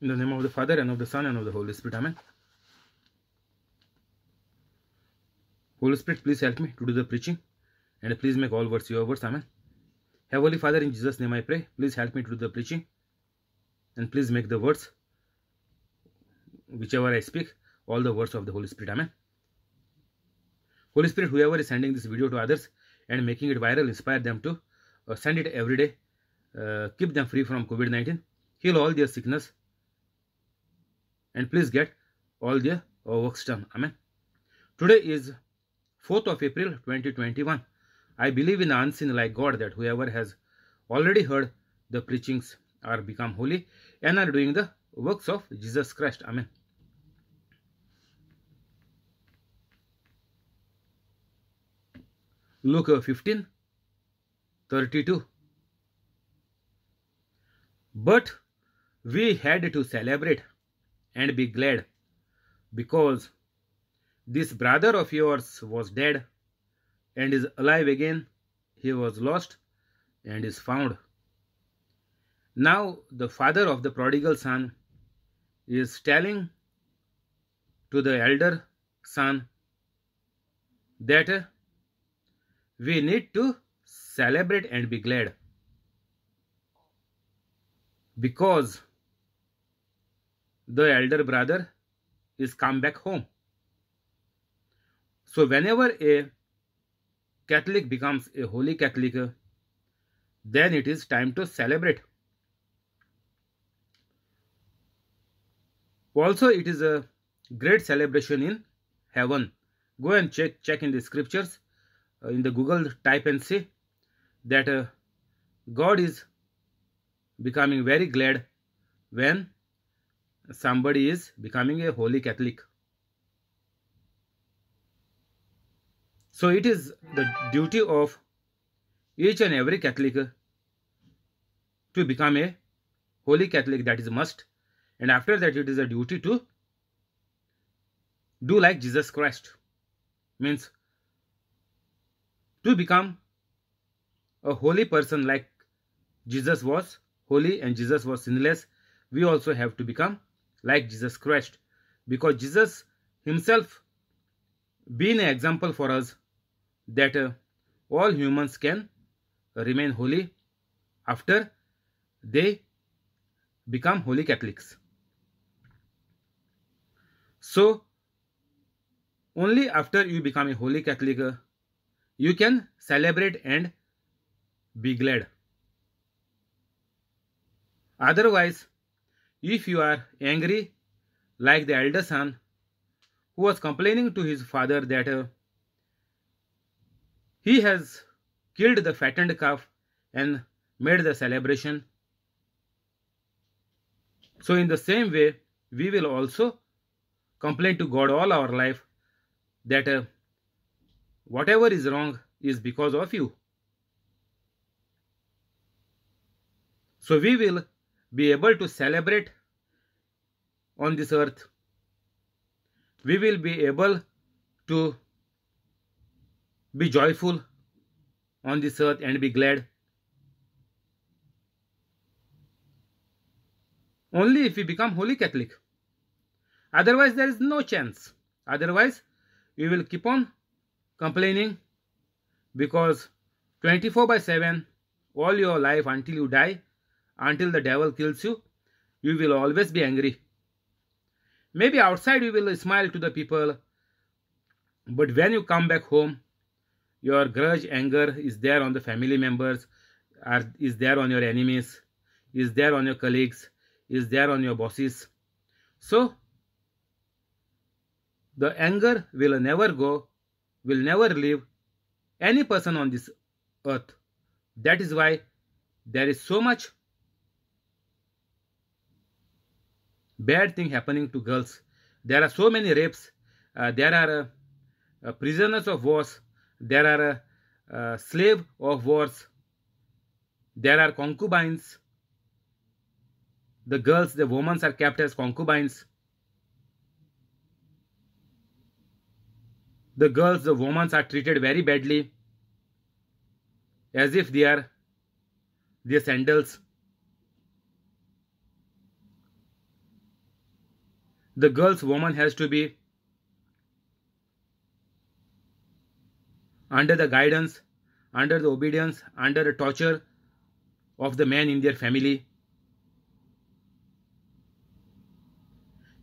In the name of the Father, and of the Son, and of the Holy Spirit. Amen. Holy Spirit, please help me to do the preaching. And please make all words your words. Amen. Heavenly Father, in Jesus' name I pray. Please help me to do the preaching. And please make the words, whichever I speak, all the words of the Holy Spirit. Amen. Holy Spirit, whoever is sending this video to others and making it viral, inspire them to uh, send it every day. Uh, keep them free from COVID 19. Heal all their sickness and please get all their uh, works done amen today is 4th of april 2021 i believe in unseen like god that whoever has already heard the preachings are become holy and are doing the works of jesus christ amen luke 15 32 but we had to celebrate and be glad, because this brother of yours was dead and is alive again. He was lost and is found. Now, the father of the prodigal son is telling to the elder son that we need to celebrate and be glad because the elder brother is come back home. So whenever a Catholic becomes a holy Catholic, then it is time to celebrate. Also, it is a great celebration in heaven. Go and check check in the scriptures, uh, in the Google type and see that uh, God is becoming very glad when somebody is becoming a holy Catholic. So it is the duty of each and every Catholic to become a holy Catholic, that is a must. And after that, it is a duty to do like Jesus Christ. Means to become a holy person like Jesus was holy and Jesus was sinless, we also have to become like Jesus Christ because Jesus himself being an example for us that uh, all humans can remain holy after they become holy Catholics. So, only after you become a holy Catholic, uh, you can celebrate and be glad. Otherwise, if you are angry, like the elder son, who was complaining to his father that uh, he has killed the fattened calf and made the celebration. So, in the same way, we will also complain to God all our life that uh, whatever is wrong is because of you. So, we will be able to celebrate on this earth. We will be able to be joyful on this earth and be glad. Only if we become Holy Catholic. Otherwise, there is no chance. Otherwise, we will keep on complaining because 24 by 7 all your life until you die until the devil kills you, you will always be angry. Maybe outside you will smile to the people, but when you come back home, your grudge anger is there on the family members, are, is there on your enemies, is there on your colleagues, is there on your bosses. So, the anger will never go, will never leave any person on this earth. That is why there is so much bad thing happening to girls. There are so many rapes. Uh, there are uh, uh prisoners of wars. There are uh, uh, slave of wars. There are concubines. The girls, the women are kept as concubines. The girls, the women are treated very badly as if they are their sandals. the girl's woman has to be under the guidance, under the obedience, under the torture of the man in their family.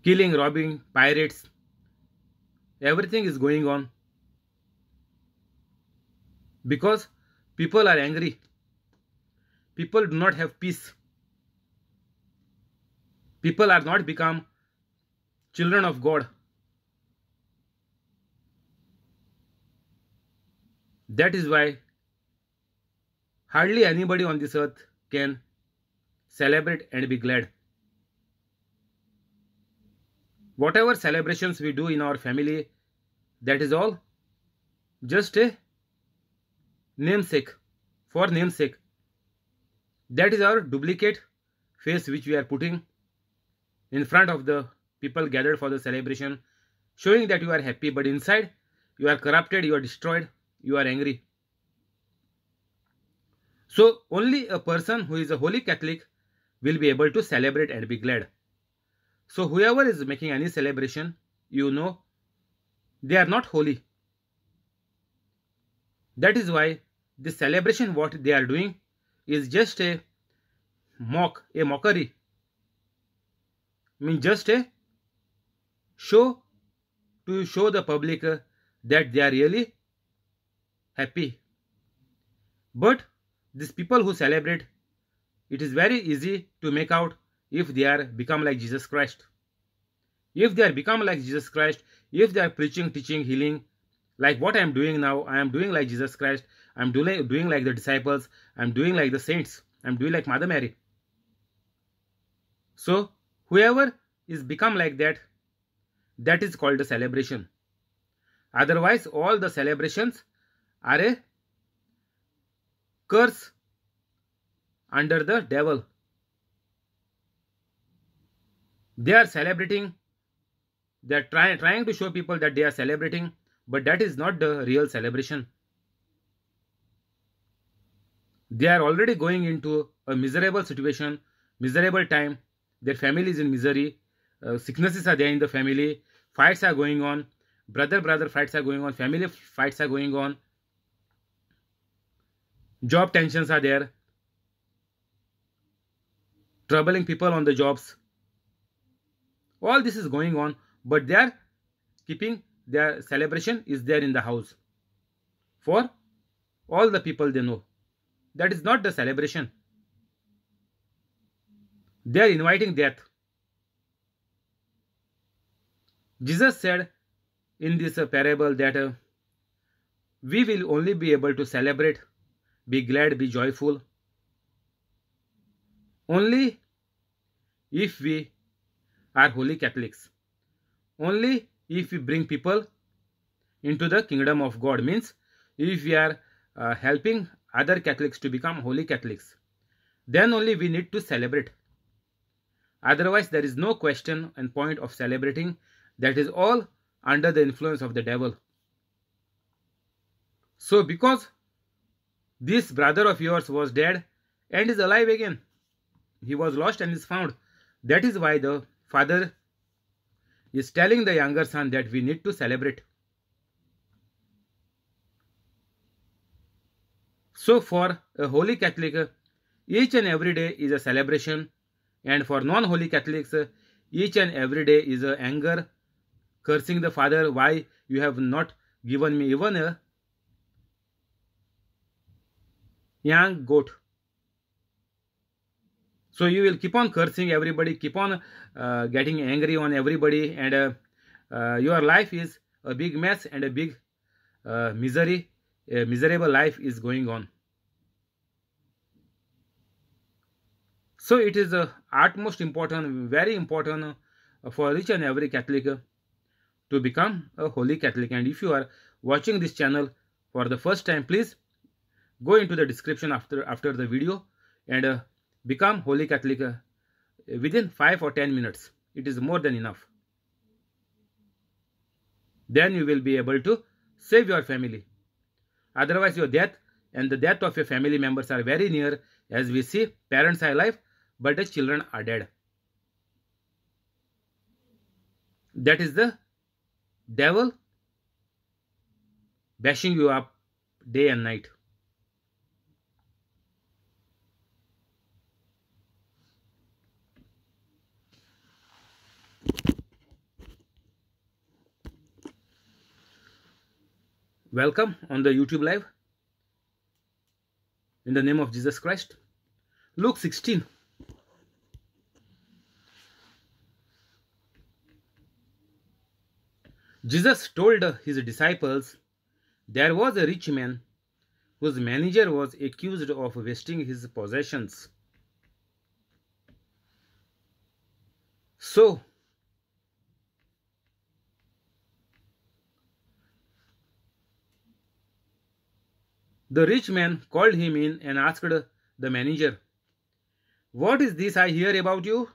Killing, robbing, pirates, everything is going on. Because people are angry. People do not have peace. People are not become children of God. That is why hardly anybody on this earth can celebrate and be glad. Whatever celebrations we do in our family, that is all just a eh, namesake, for namesake. That is our duplicate face which we are putting in front of the people gathered for the celebration, showing that you are happy, but inside you are corrupted, you are destroyed, you are angry. So, only a person who is a holy Catholic will be able to celebrate and be glad. So, whoever is making any celebration, you know, they are not holy. That is why the celebration, what they are doing, is just a mock, a mockery. I mean, just a show to show the public uh, that they are really happy. But these people who celebrate, it is very easy to make out if they are become like Jesus Christ. If they are become like Jesus Christ, if they are preaching, teaching, healing, like what I am doing now, I am doing like Jesus Christ, I am doing, doing like the disciples, I am doing like the saints, I am doing like Mother Mary. So, whoever is become like that, that is called a celebration. Otherwise, all the celebrations are a curse under the devil. They are celebrating. They are try, trying to show people that they are celebrating. But that is not the real celebration. They are already going into a miserable situation, miserable time. Their family is in misery uh, sicknesses are there in the family fights are going on brother brother fights are going on family fights are going on job tensions are there troubling people on the jobs all this is going on but they are keeping their celebration is there in the house for all the people they know that is not the celebration they are inviting death Jesus said in this parable that uh, we will only be able to celebrate, be glad, be joyful only if we are holy Catholics, only if we bring people into the kingdom of God, means if we are uh, helping other Catholics to become holy Catholics, then only we need to celebrate. Otherwise, there is no question and point of celebrating that is all under the influence of the devil. So because this brother of yours was dead and is alive again, he was lost and is found. That is why the father is telling the younger son that we need to celebrate. So for a holy Catholic, each and every day is a celebration and for non-holy Catholics, each and every day is a anger cursing the father, why you have not given me even a young goat. So you will keep on cursing everybody, keep on uh, getting angry on everybody and uh, uh, your life is a big mess and a big uh, misery, a miserable life is going on. So it is uh, utmost important, very important uh, for each and every Catholic uh, to become a Holy Catholic. And if you are watching this channel for the first time, please go into the description after, after the video and uh, become Holy Catholic uh, within 5 or 10 minutes. It is more than enough. Then you will be able to save your family. Otherwise, your death and the death of your family members are very near as we see parents are alive but the children are dead. That is the devil bashing you up day and night. Welcome on the YouTube live in the name of Jesus Christ. Luke 16 Jesus told his disciples, There was a rich man whose manager was accused of wasting his possessions. So, the rich man called him in and asked the manager, What is this I hear about you?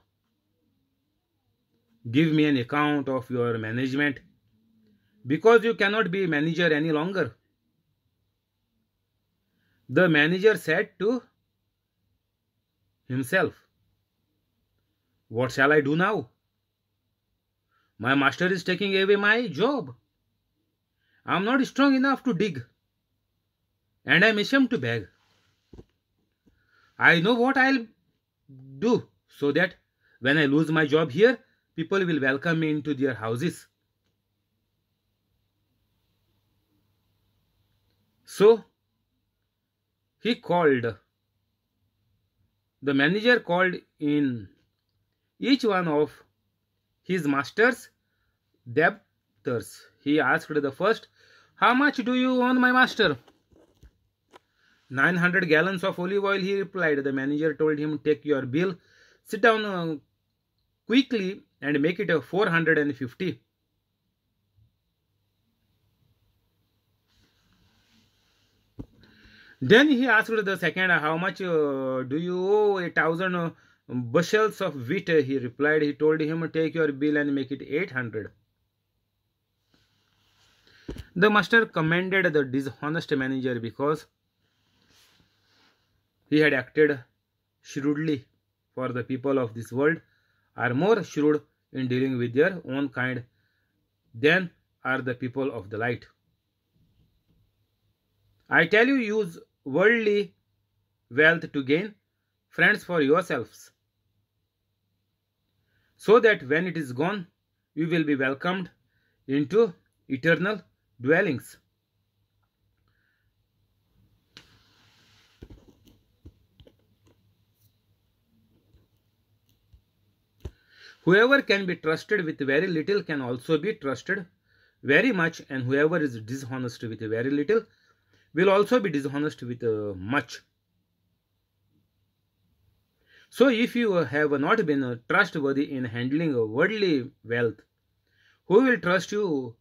Give me an account of your management because you cannot be manager any longer. The manager said to himself, What shall I do now? My master is taking away my job. I am not strong enough to dig, and I am ashamed to beg. I know what I'll do so that when I lose my job here, people will welcome me into their houses So he called, the manager called in each one of his masters debtors. He asked the first, How much do you own my master? 900 gallons of olive oil, he replied. The manager told him, Take your bill, sit down uh, quickly, and make it 450. Then he asked the second, How much uh, do you owe? A thousand uh, bushels of wheat, he replied. He told him, Take your bill and make it 800. The master commended the dishonest manager because he had acted shrewdly, for the people of this world are more shrewd in dealing with their own kind than are the people of the light. I tell you, use worldly wealth to gain friends for yourselves, so that when it is gone, you will be welcomed into eternal dwellings. Whoever can be trusted with very little can also be trusted very much, and whoever is dishonest with very little will also be dishonest with uh, much. So if you have not been uh, trustworthy in handling worldly wealth, who will trust you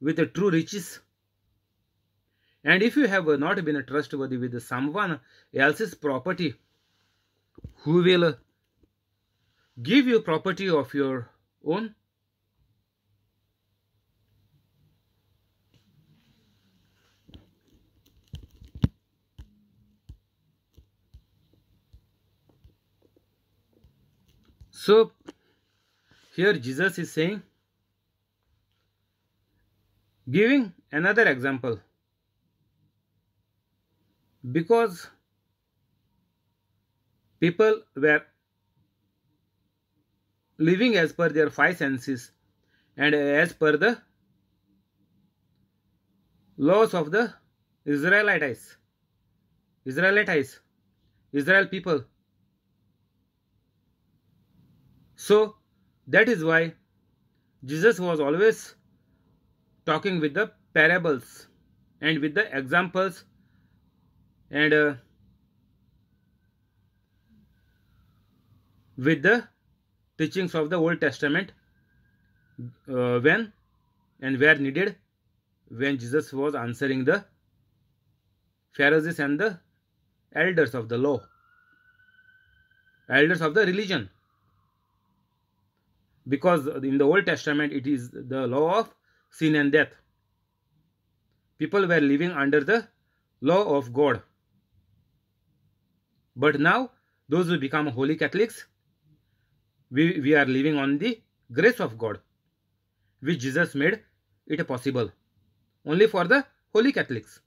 with true riches? And if you have not been trustworthy with someone else's property, who will give you property of your own? So here Jesus is saying, giving another example because people were living as per their five senses and as per the laws of the Israelites, Israelites, Israel people. So that is why Jesus was always talking with the parables and with the examples and uh, with the teachings of the Old Testament uh, when and where needed when Jesus was answering the Pharisees and the elders of the law, elders of the religion because in the Old Testament it is the law of sin and death. People were living under the law of God. But now, those who become holy Catholics, we, we are living on the grace of God, which Jesus made it possible. Only for the holy Catholics,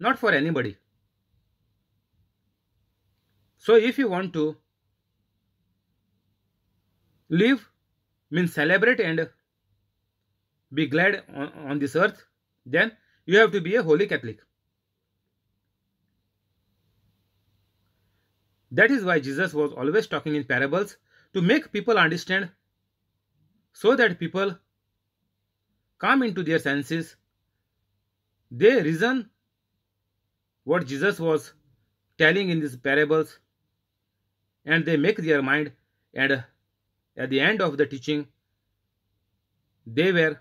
not for anybody. So, if you want to live means celebrate and be glad on, on this earth, then you have to be a holy Catholic. That is why Jesus was always talking in parables to make people understand so that people come into their senses. They reason what Jesus was telling in these parables and they make their mind and at the end of the teaching, they were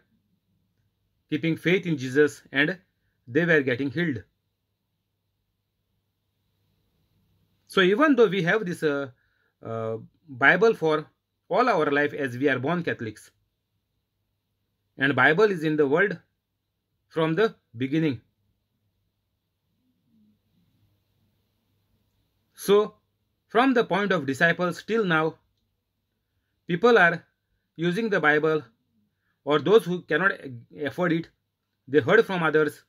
keeping faith in Jesus and they were getting healed. So even though we have this uh, uh, Bible for all our life as we are born Catholics, and Bible is in the world from the beginning. So from the point of disciples till now, people are using the Bible or those who cannot afford it, they heard from others,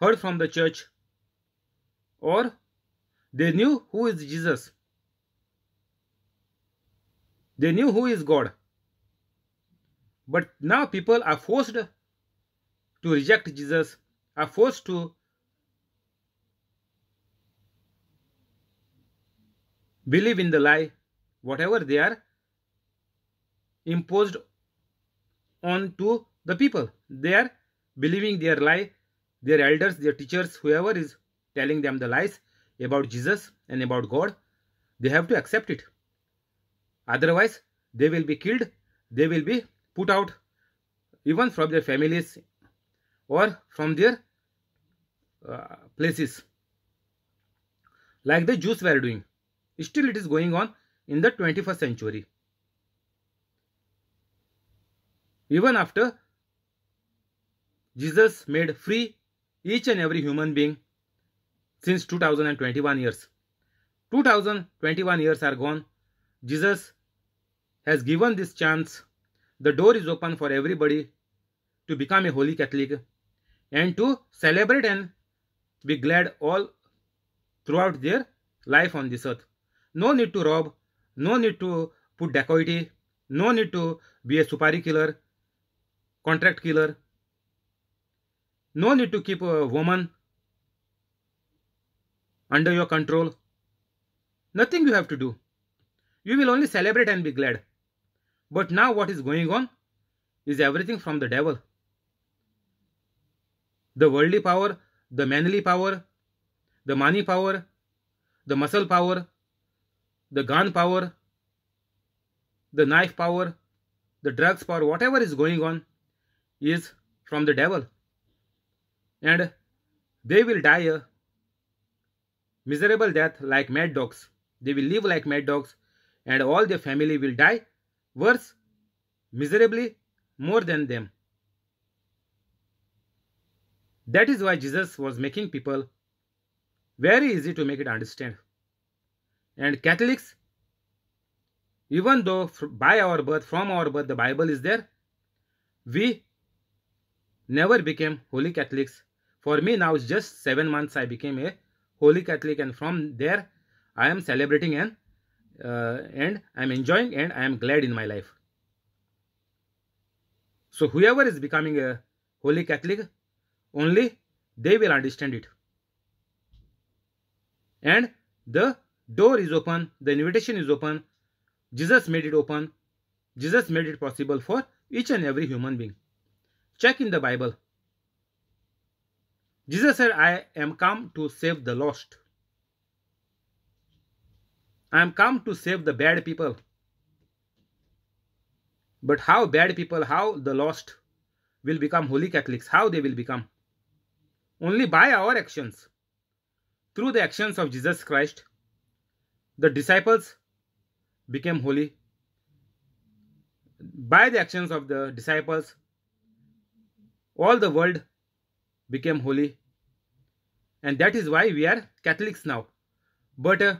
heard from the church, or they knew who is Jesus. They knew who is God. But now people are forced to reject Jesus, are forced to believe in the lie, whatever they are imposed on to the people. They are believing their lie, their elders, their teachers, whoever is telling them the lies about Jesus and about God, they have to accept it. Otherwise, they will be killed, they will be put out even from their families or from their uh, places like the Jews were doing. Still, it is going on in the 21st century. Even after Jesus made free each and every human being since 2021 years. 2021 years are gone. Jesus has given this chance. The door is open for everybody to become a holy Catholic and to celebrate and be glad all throughout their life on this earth. No need to rob, no need to put dacoity, no need to be a supari killer, contract killer. No need to keep a woman under your control. Nothing you have to do. You will only celebrate and be glad. But now what is going on is everything from the devil. The worldly power, the manly power, the money power, the muscle power, the gun power, the knife power, the drugs power, whatever is going on, is from the devil and they will die a miserable death like mad dogs. They will live like mad dogs and all their family will die worse, miserably more than them. That is why Jesus was making people very easy to make it understand. And Catholics, even though by our birth, from our birth, the Bible is there, we never became Holy Catholics. For me now it's just 7 months I became a Holy Catholic and from there I am celebrating and uh, and I am enjoying and I am glad in my life. So whoever is becoming a Holy Catholic, only they will understand it. And the door is open, the invitation is open. Jesus made it open. Jesus made it possible for each and every human being. Check in the Bible. Jesus said, I am come to save the lost. I am come to save the bad people. But how bad people, how the lost will become holy Catholics, how they will become? Only by our actions. Through the actions of Jesus Christ, the disciples became holy. By the actions of the disciples, all the world became holy and that is why we are catholics now but uh,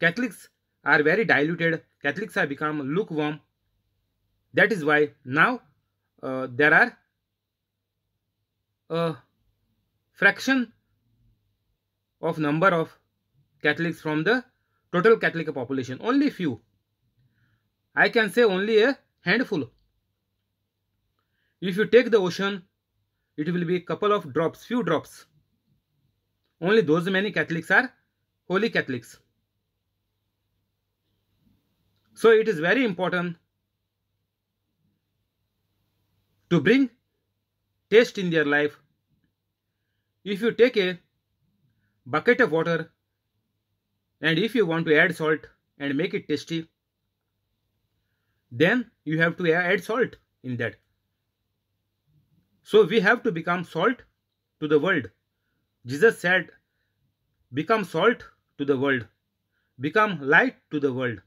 catholics are very diluted catholics have become lukewarm that is why now uh, there are a uh, fraction of number of catholics from the total catholic population only few i can say only a handful if you take the ocean, it will be a couple of drops, few drops. Only those many Catholics are holy Catholics. So it is very important to bring taste in their life. If you take a bucket of water and if you want to add salt and make it tasty, then you have to add salt in that. So we have to become salt to the world. Jesus said, Become salt to the world, become light to the world.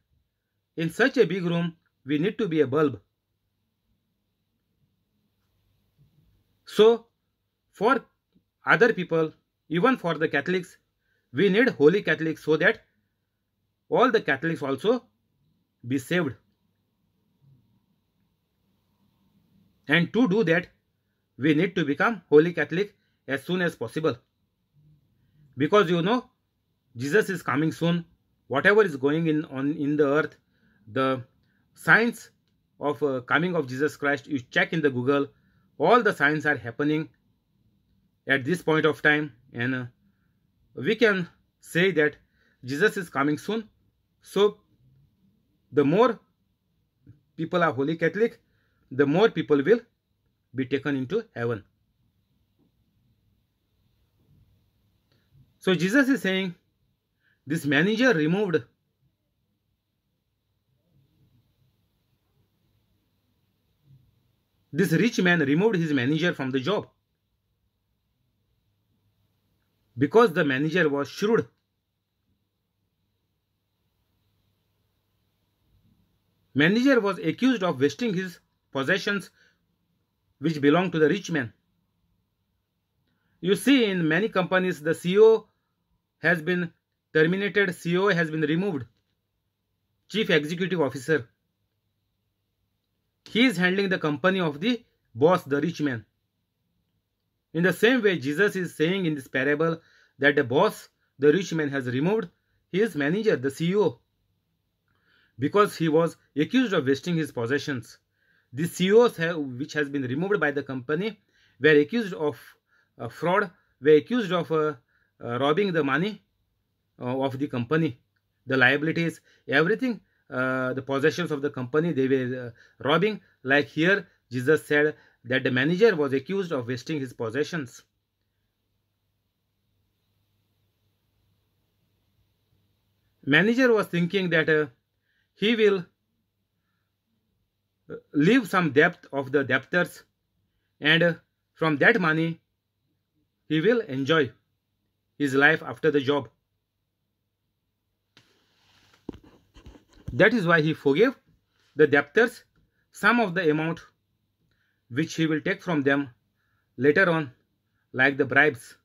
In such a big room, we need to be a bulb. So, for other people, even for the Catholics, we need holy Catholics so that all the Catholics also be saved. And to do that, we need to become Holy Catholic as soon as possible. Because you know, Jesus is coming soon. Whatever is going in on in the earth, the signs of uh, coming of Jesus Christ, you check in the Google, all the signs are happening at this point of time and uh, we can say that Jesus is coming soon. So the more people are Holy Catholic, the more people will be taken into heaven. So Jesus is saying, this manager removed this rich man removed his manager from the job because the manager was shrewd manager was accused of wasting his possessions which belong to the rich man. You see in many companies the CEO has been terminated, CEO has been removed, chief executive officer. He is handling the company of the boss, the rich man. In the same way, Jesus is saying in this parable that the boss, the rich man, has removed his manager, the CEO, because he was accused of wasting his possessions. The CEOs have, which has been removed by the company were accused of uh, fraud, were accused of uh, uh robbing the money uh, of the company, the liabilities, everything, uh, the possessions of the company they were robbing. Like here, Jesus said that the manager was accused of wasting his possessions. Manager was thinking that he will leave some debt of the debtors and from that money he will enjoy his life after the job. That is why he forgave the debtors some of the amount which he will take from them later on like the bribes.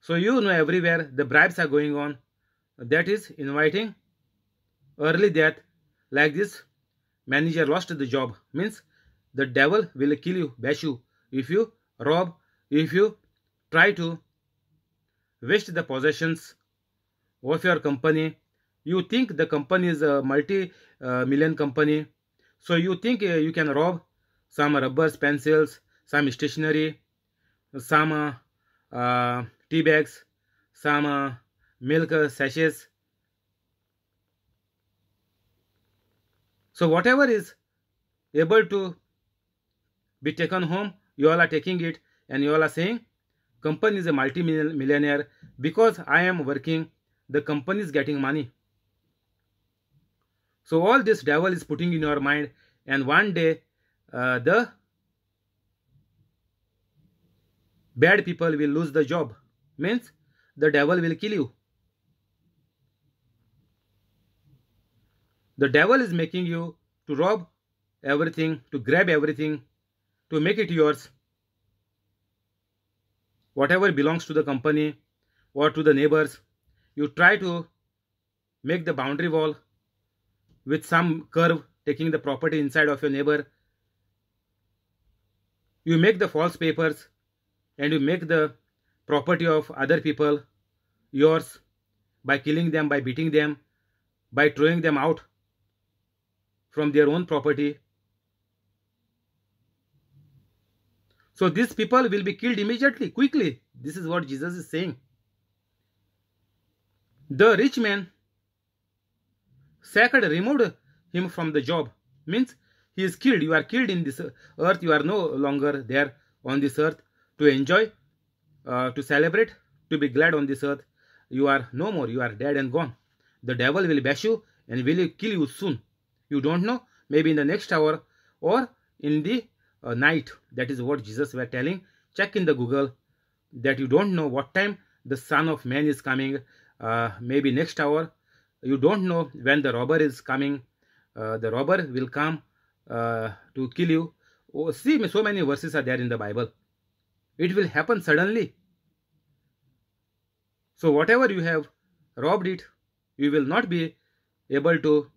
So you know everywhere the bribes are going on that is inviting early death like this manager lost the job means the devil will kill you bash you if you rob if you try to waste the possessions of your company you think the company is a multi uh, million company so you think uh, you can rob some rubbers pencils some stationery some uh, uh, tea bags some uh, milk uh, sachets So whatever is able to be taken home, you all are taking it and you all are saying, company is a multi-millionaire because I am working, the company is getting money. So all this devil is putting in your mind and one day uh, the bad people will lose the job. Means the devil will kill you. The devil is making you to rob everything, to grab everything, to make it yours. Whatever belongs to the company or to the neighbors, you try to make the boundary wall with some curve taking the property inside of your neighbor. You make the false papers and you make the property of other people yours by killing them, by beating them, by throwing them out from their own property. So these people will be killed immediately, quickly. This is what Jesus is saying. The rich man, sacred removed him from the job. Means he is killed. You are killed in this earth. You are no longer there on this earth to enjoy, uh, to celebrate, to be glad on this earth. You are no more. You are dead and gone. The devil will bash you and will kill you soon. You don't know. Maybe in the next hour or in the uh, night. That is what Jesus were telling. Check in the Google that you don't know what time the Son of Man is coming. Uh, maybe next hour. You don't know when the robber is coming. Uh, the robber will come uh, to kill you. Oh, see, so many verses are there in the Bible. It will happen suddenly. So whatever you have robbed it, you will not be able to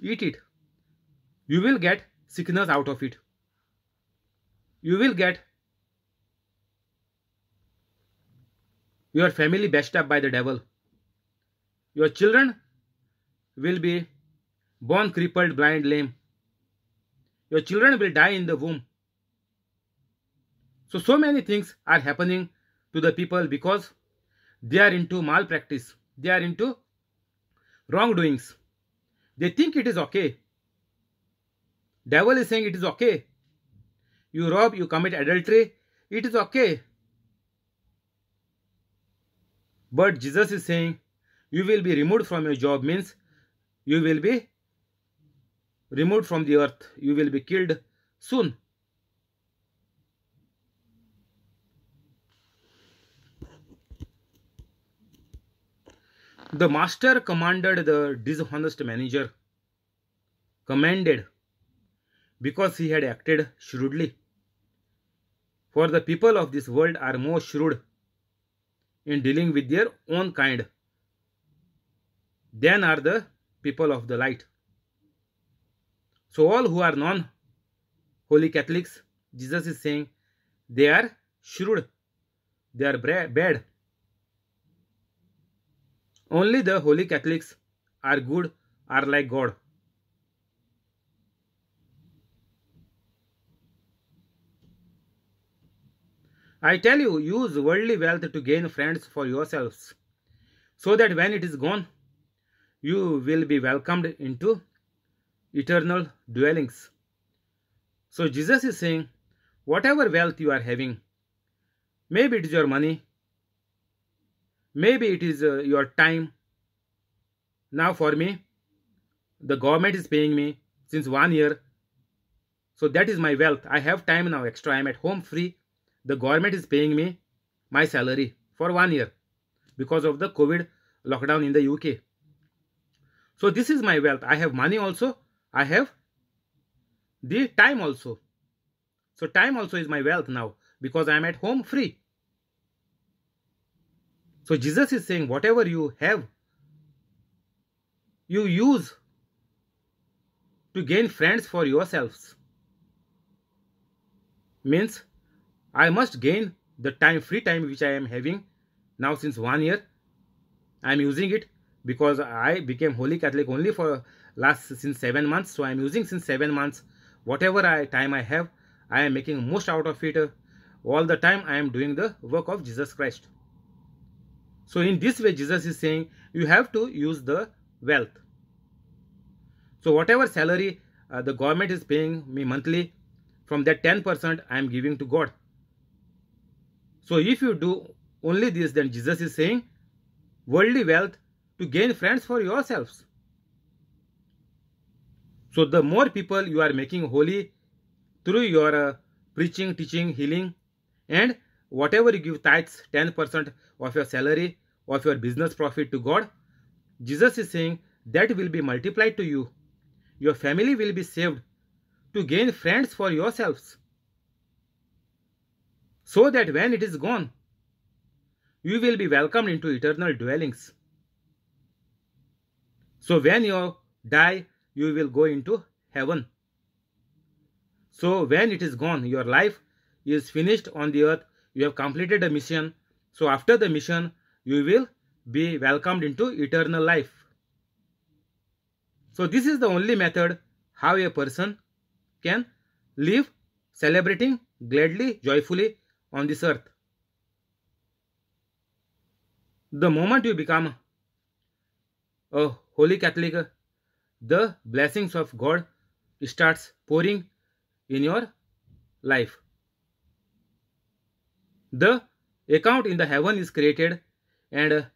eat it. You will get sickness out of it. You will get your family bashed up by the devil. Your children will be born crippled, blind, lame. Your children will die in the womb. So, so many things are happening to the people because they are into malpractice. They are into wrongdoings. They think it is okay. Devil is saying it is okay. You rob, you commit adultery, it is okay. But Jesus is saying, you will be removed from your job means you will be removed from the earth. You will be killed soon. The master commanded the dishonest manager, commended because he had acted shrewdly. For the people of this world are more shrewd in dealing with their own kind than are the people of the light. So, all who are non holy Catholics, Jesus is saying, they are shrewd, they are bad only the holy Catholics are good, are like God. I tell you, use worldly wealth to gain friends for yourselves, so that when it is gone, you will be welcomed into eternal dwellings. So Jesus is saying, whatever wealth you are having, maybe it is your money, maybe it is uh, your time now for me the government is paying me since one year so that is my wealth i have time now extra i am at home free the government is paying me my salary for one year because of the covid lockdown in the uk so this is my wealth i have money also i have the time also so time also is my wealth now because i am at home free so Jesus is saying, whatever you have, you use to gain friends for yourselves. Means, I must gain the time, free time which I am having now since one year. I am using it because I became Holy Catholic only for last since seven months. So I am using since seven months. Whatever I, time I have, I am making most out of it. All the time I am doing the work of Jesus Christ. So in this way, Jesus is saying you have to use the wealth. So whatever salary uh, the government is paying me monthly, from that 10% I am giving to God. So if you do only this, then Jesus is saying worldly wealth to gain friends for yourselves. So the more people you are making holy through your uh, preaching, teaching, healing and whatever you give tithes 10% of your salary of your business profit to god jesus is saying that will be multiplied to you your family will be saved to gain friends for yourselves so that when it is gone you will be welcomed into eternal dwellings so when you die you will go into heaven so when it is gone your life is finished on the earth you have completed a mission so after the mission you will be welcomed into eternal life so this is the only method how a person can live celebrating gladly joyfully on this earth the moment you become a holy catholic the blessings of god starts pouring in your life the account in the heaven is created and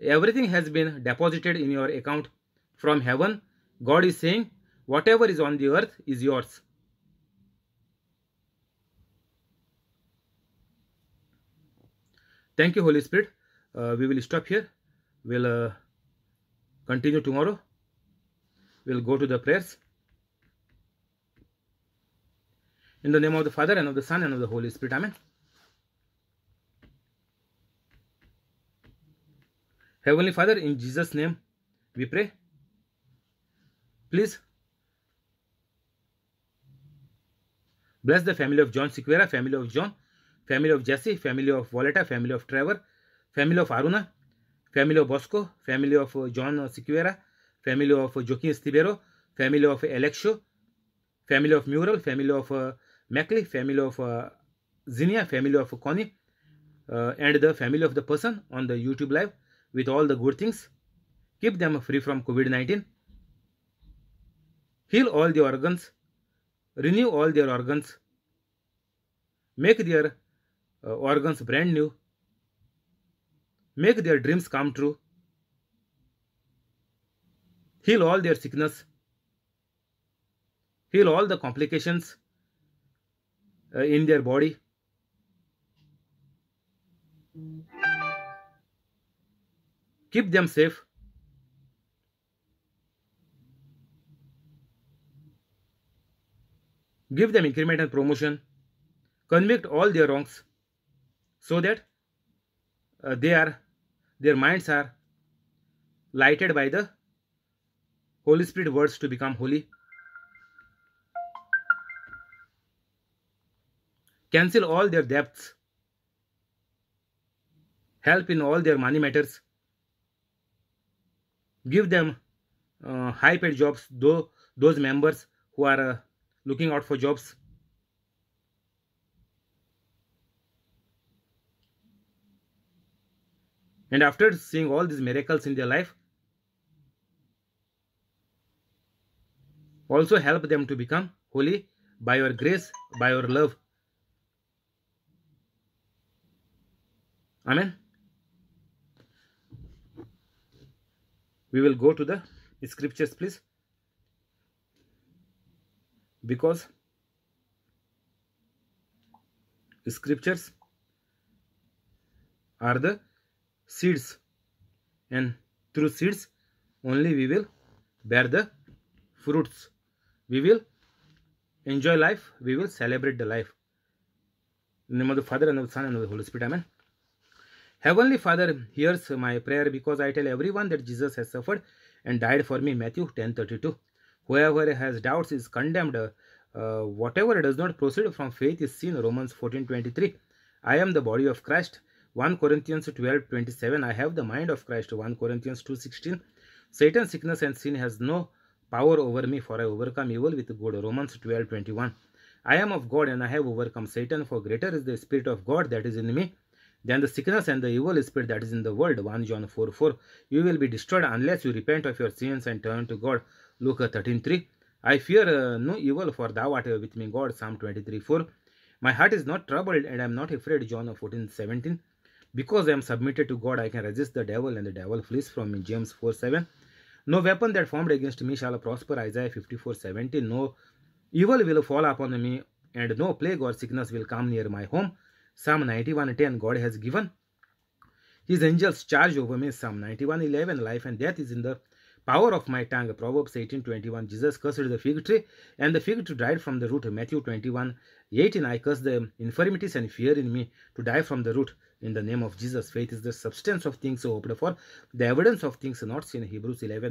everything has been deposited in your account. From heaven, God is saying, whatever is on the earth is yours. Thank you, Holy Spirit. Uh, we will stop here. We'll uh, continue tomorrow. We'll go to the prayers. In the name of the Father, and of the Son, and of the Holy Spirit. Amen. Heavenly Father, in Jesus' name we pray. Please bless the family of John Sequeira, family of John, family of Jesse, family of Voleta, family of Trevor, family of Aruna, family of Bosco, family of John Sequeira, family of Joaquin Estibero, family of Alexio, family of Mural, family of uh, Mackley, family of Zinia, family of Connie, and the family of the person on the YouTube live with all the good things. Keep them free from COVID-19. Heal all the organs. Renew all their organs. Make their uh, organs brand new. Make their dreams come true. Heal all their sickness. Heal all the complications uh, in their body. keep them safe give them increment and promotion convict all their wrongs so that uh, they are their minds are lighted by the holy spirit words to become holy cancel all their debts help in all their money matters give them uh, high paid jobs though those members who are uh, looking out for jobs and after seeing all these miracles in their life also help them to become holy by your grace by your love amen we will go to the scriptures please because scriptures are the seeds and through seeds only we will bear the fruits we will enjoy life we will celebrate the life in the name of the father and of the son and of the holy spirit amen Heavenly Father hears my prayer because I tell everyone that Jesus has suffered and died for me. Matthew 10:32. Whoever has doubts is condemned. Uh, whatever does not proceed from faith is sin. Romans 14:23. I am the body of Christ. 1 Corinthians 12:27. I have the mind of Christ. 1 Corinthians 2:16. Satan, sickness, and sin has no power over me, for I overcome evil with good. Romans 12:21. I am of God and I have overcome Satan, for greater is the Spirit of God that is in me then the sickness and the evil spirit that is in the world. 1 John 4 4. You will be destroyed unless you repent of your sins and turn to God. Luke 13 3. I fear uh, no evil, for thou art with me, God. Psalm 23 4. My heart is not troubled, and I am not afraid. John 14 17. Because I am submitted to God, I can resist the devil, and the devil flees from me. James 4 7. No weapon that formed against me shall prosper. Isaiah 54 17. No evil will fall upon me, and no plague or sickness will come near my home. Psalm 91:10 God has given his angels charge over me. Psalm 91:11 Life and death is in the power of my tongue. Proverbs 18:21 Jesus cursed the fig tree and the fig tree died from the root. Matthew 21:18 I curse the infirmities and fear in me to die from the root. In the name of Jesus, faith is the substance of things hoped for, the evidence of things not seen. Hebrews 11.